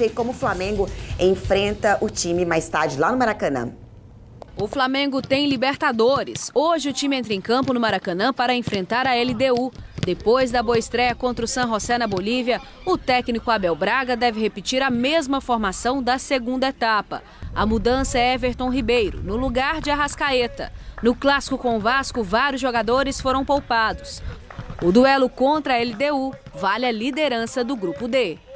E como o Flamengo enfrenta o time mais tarde lá no Maracanã. O Flamengo tem Libertadores. Hoje o time entra em campo no Maracanã para enfrentar a LDU. Depois da boa estreia contra o San José na Bolívia, o técnico Abel Braga deve repetir a mesma formação da segunda etapa. A mudança é Everton Ribeiro, no lugar de Arrascaeta. No clássico com o Vasco, vários jogadores foram poupados. O duelo contra a LDU vale a liderança do grupo D.